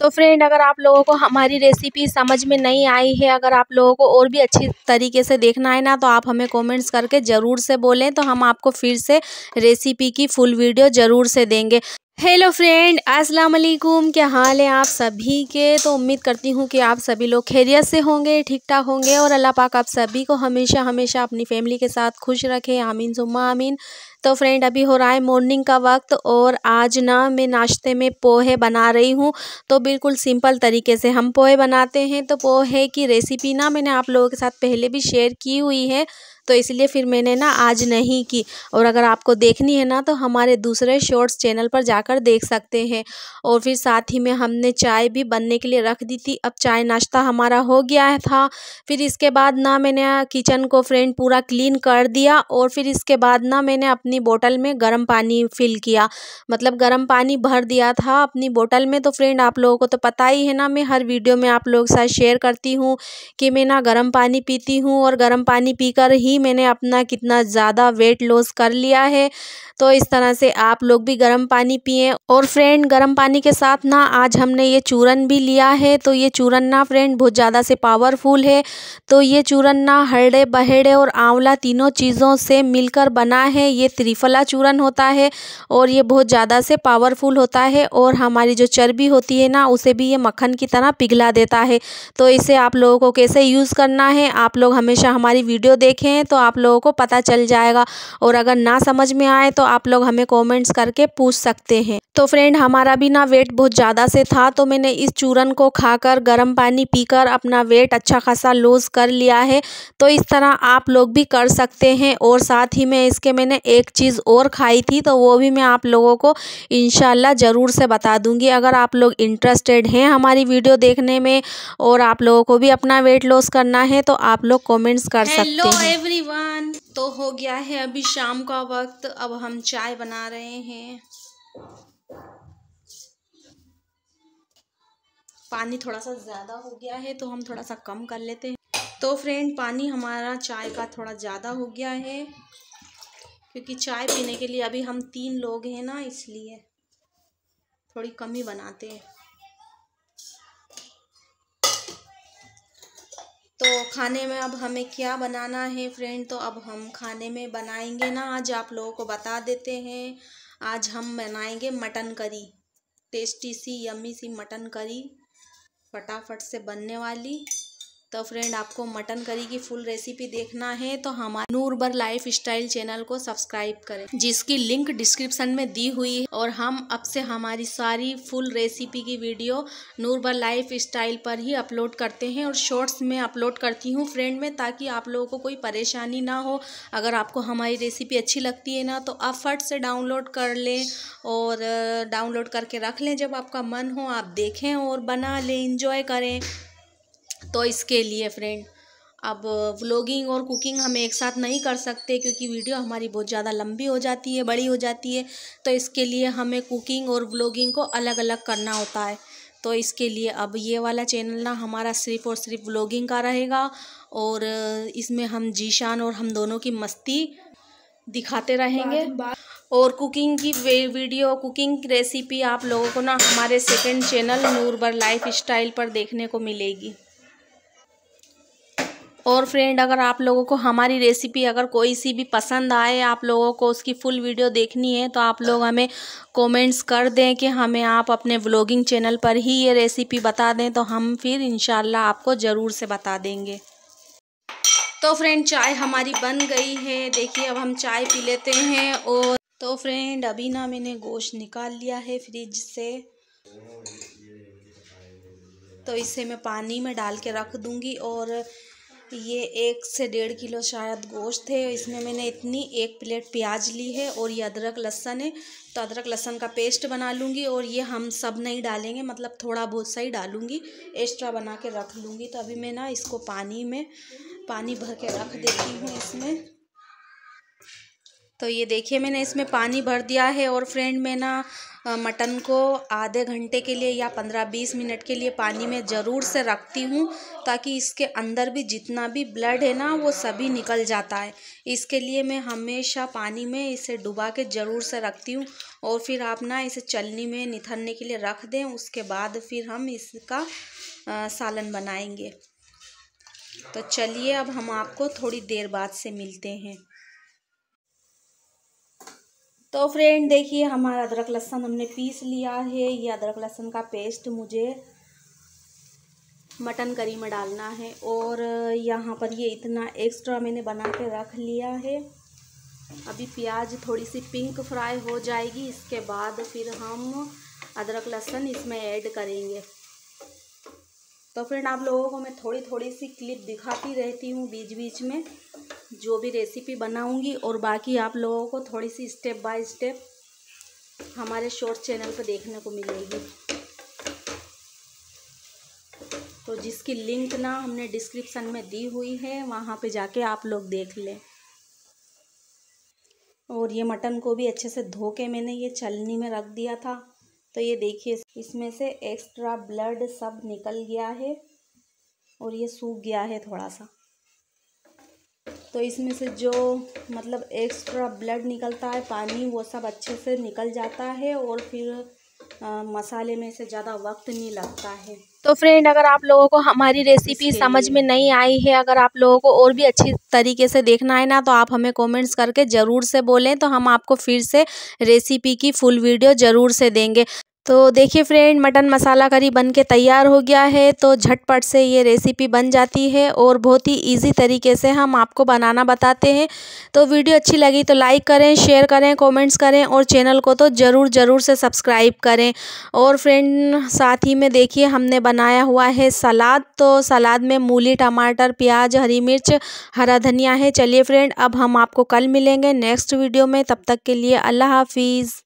तो फ्रेंड अगर आप लोगों को हमारी रेसिपी समझ में नहीं आई है अगर आप लोगों को और भी अच्छी तरीके से देखना है ना तो आप हमें कमेंट्स करके ज़रूर से बोलें तो हम आपको फिर से रेसिपी की फुल वीडियो ज़रूर से देंगे हेलो फ्रेंड अस्सलाम वालेकुम क्या हाल है आप सभी के तो उम्मीद करती हूँ कि आप सभी लोग खैरियत से होंगे ठीक ठाक होंगे और अल्लाह पाक आप सभी को हमेशा हमेशा अपनी फैमिली के साथ खुश रखें आमीन जुम्मा आमीन तो फ्रेंड अभी हो रहा है मॉर्निंग का वक्त और आज ना मैं नाश्ते में पोहे बना रही हूँ तो बिल्कुल सिंपल तरीके से हम पोहे बनाते हैं तो पोहे की रेसिपी ना मैंने आप लोगों के साथ पहले भी शेयर की हुई है तो इसलिए फिर मैंने ना आज नहीं की और अगर आपको देखनी है ना तो हमारे दूसरे शॉर्ट्स चैनल पर जाकर देख सकते हैं और फिर साथ ही में हमने चाय भी बनने के लिए रख दी थी अब चाय नाश्ता हमारा हो गया था फिर इसके बाद ना मैंने किचन को फ्रेंड पूरा क्लीन कर दिया और फिर इसके बाद ना मैंने अपनी बोतल में गर्म पानी फिल किया मतलब गर्म पानी भर दिया था अपनी बोतल में तो फ्रेंड आप लोगों को तो पता ही है ना मैं हर वीडियो में आप लोगों के साथ शेयर करती हूँ कि मैं ना गर्म पानी पीती हूँ और गर्म पानी पीकर ही ही मैंने अपना कितना ज़्यादा वेट लॉस कर लिया है तो इस तरह से आप लोग भी गर्म पानी पिए और फ्रेंड गर्म पानी के साथ ना आज हमने ये चूरन भी लिया है तो ये चूरन ना फ्रेंड बहुत ज़्यादा से पावरफुल है तो ये चूरन ना हरड़े बहेड़े और आंवला तीनों चीज़ों से मिलकर बना है ये त्रिफला चूरन होता है और ये बहुत ज़्यादा से पावरफुल होता है और हमारी जो चर्बी होती है ना उसे भी ये मक्खन की तरह पिघला देता है तो इसे आप लोगों को कैसे यूज़ करना है आप लोग हमेशा हमारी वीडियो देखें हैं तो आप लोगों को पता चल जाएगा और अगर ना समझ में आए तो आप लोग हमें कमेंट्स करके पूछ सकते हैं तो फ्रेंड हमारा भी ना वेट बहुत ज़्यादा से था तो मैंने इस चूरन को खाकर गर्म पानी पीकर अपना वेट अच्छा खासा लूज़ कर लिया है तो इस तरह आप लोग भी कर सकते हैं और साथ ही में इसके मैंने एक चीज़ और खाई थी तो वो भी मैं आप लोगों को इन ज़रूर से बता दूँगी अगर आप लोग इंटरेस्टेड हैं हमारी वीडियो देखने में और आप लोगों को भी अपना वेट लॉस करना है तो आप लोग कॉमेंट्स कर सकते हैं एवरीवन तो हो गया है अभी शाम का वक्त अब हम चाय बना रहे हैं पानी थोड़ा सा ज़्यादा हो गया है तो हम थोड़ा सा कम कर लेते हैं तो फ्रेंड पानी हमारा चाय का थोड़ा ज़्यादा हो गया है क्योंकि चाय पीने के लिए अभी हम तीन लोग हैं ना इसलिए थोड़ी कम ही बनाते हैं तो खाने में अब हमें क्या बनाना है फ्रेंड तो अब हम खाने में बनाएंगे ना आज आप लोगों को बता देते हैं आज हम बनाएंगे मटन करी टेस्टी सी यमी सी मटन करी फटाफट से बनने वाली तो फ्रेंड आपको मटन करी की फुल रेसिपी देखना है तो हमारे नूरबर लाइफ स्टाइल चैनल को सब्सक्राइब करें जिसकी लिंक डिस्क्रिप्शन में दी हुई है और हम अब से हमारी सारी फुल रेसिपी की वीडियो नूरबर लाइफ स्टाइल पर ही अपलोड करते हैं और शॉर्ट्स में अपलोड करती हूँ फ्रेंड में ताकि आप लोगों को कोई परेशानी ना हो अगर आपको हमारी रेसिपी अच्छी लगती है ना तो आप फट से डाउनलोड कर लें और डाउनलोड करके रख लें जब आपका मन हो आप देखें और बना लें इंजॉय करें तो इसके लिए फ्रेंड अब व्लॉगिंग और कुकिंग हम एक साथ नहीं कर सकते क्योंकि वीडियो हमारी बहुत ज़्यादा लंबी हो जाती है बड़ी हो जाती है तो इसके लिए हमें कुकिंग और व्लॉगिंग को अलग अलग करना होता है तो इसके लिए अब ये वाला चैनल ना हमारा सिर्फ़ और सिर्फ व्लॉगिंग का रहेगा और इसमें हम जीशान और हम दोनों की मस्ती दिखाते रहेंगे और कुकिंग की वीडियो कुकिंग रेसिपी आप लोगों को ना हमारे सेकंड चैनल नूरबर लाइफ स्टाइल पर देखने को मिलेगी और फ्रेंड अगर आप लोगों को हमारी रेसिपी अगर कोई सी भी पसंद आए आप लोगों को उसकी फुल वीडियो देखनी है तो आप लोग हमें कमेंट्स कर दें कि हमें आप अपने व्लॉगिंग चैनल पर ही ये रेसिपी बता दें तो हम फिर इन आपको ज़रूर से बता देंगे तो फ्रेंड चाय हमारी बन गई है देखिए अब हम चाय पी लेते हैं और तो फ्रेंड अभी ना मैंने गोश्त निकाल लिया है फ्रिज से तो इसे मैं पानी में डाल के रख दूँगी और ये एक से डेढ़ किलो शायद गोश्त है इसमें मैंने इतनी एक प्लेट प्याज ली है और ये अदरक लहसन है तो अदरक लहसन का पेस्ट बना लूँगी और ये हम सब नहीं डालेंगे मतलब थोड़ा बहुत सा ही डालूँगी एक्स्ट्रा बना के रख लूँगी तो अभी मैं ना इसको पानी में पानी भर के रख देती हूँ इसमें तो ये देखिए मैंने इसमें पानी भर दिया है और फ्रेंड मैं ना मटन को आधे घंटे के लिए या पंद्रह बीस मिनट के लिए पानी में ज़रूर से रखती हूँ ताकि इसके अंदर भी जितना भी ब्लड है ना वो सभी निकल जाता है इसके लिए मैं हमेशा पानी में इसे डुबा के ज़रूर से रखती हूँ और फिर आप ना इसे चलनी में निथरने के लिए रख दें उसके बाद फिर हम इसका सालन बनाएंगे तो चलिए अब हम आपको थोड़ी देर बाद से मिलते हैं तो फ्रेंड देखिए हमारा अदरक लहसन हमने पीस लिया है ये अदरक लहसन का पेस्ट मुझे मटन करी में डालना है और यहाँ पर ये इतना एक्स्ट्रा मैंने बना के रख लिया है अभी प्याज थोड़ी सी पिंक फ्राई हो जाएगी इसके बाद फिर हम अदरक लहसुन इसमें ऐड करेंगे तो फ्रेंड आप लोगों को मैं थोड़ी थोड़ी सी क्लिप दिखाती रहती हूँ बीच बीच में जो भी रेसिपी बनाऊंगी और बाकी आप लोगों को थोड़ी सी स्टेप बाय स्टेप हमारे शॉर्ट चैनल पर देखने को मिलेगी तो जिसकी लिंक ना हमने डिस्क्रिप्शन में दी हुई है वहाँ पे जाके आप लोग देख लें और ये मटन को भी अच्छे से धो के मैंने ये चलनी में रख दिया था तो ये देखिए इसमें से एक्स्ट्रा ब्लड सब निकल गया है और ये सूख गया है थोड़ा सा तो इसमें से जो मतलब एक्स्ट्रा ब्लड निकलता है पानी वो सब अच्छे से निकल जाता है और फिर आ, मसाले में से ज़्यादा वक्त नहीं लगता है तो फ्रेंड अगर आप लोगों को हमारी रेसिपी समझ में नहीं आई है अगर आप लोगों को और भी अच्छी तरीके से देखना है ना तो आप हमें कमेंट्स करके ज़रूर से बोलें तो हम आपको फिर से रेसिपी की फुल वीडियो ज़रूर से देंगे तो देखिए फ्रेंड मटन मसाला करी बन के तैयार हो गया है तो झटपट से ये रेसिपी बन जाती है और बहुत ही इजी तरीके से हम आपको बनाना बताते हैं तो वीडियो अच्छी लगी तो लाइक करें शेयर करें कमेंट्स करें और चैनल को तो ज़रूर ज़रूर से सब्सक्राइब करें और फ्रेंड साथ ही में देखिए हमने बनाया हुआ है सलाद तो सलाद में मूली टमाटर प्याज हरी मिर्च हरा धनिया है चलिए फ्रेंड अब हम आपको कल मिलेंगे नेक्स्ट वीडियो में तब तक के लिए अल्लाह हाफिज़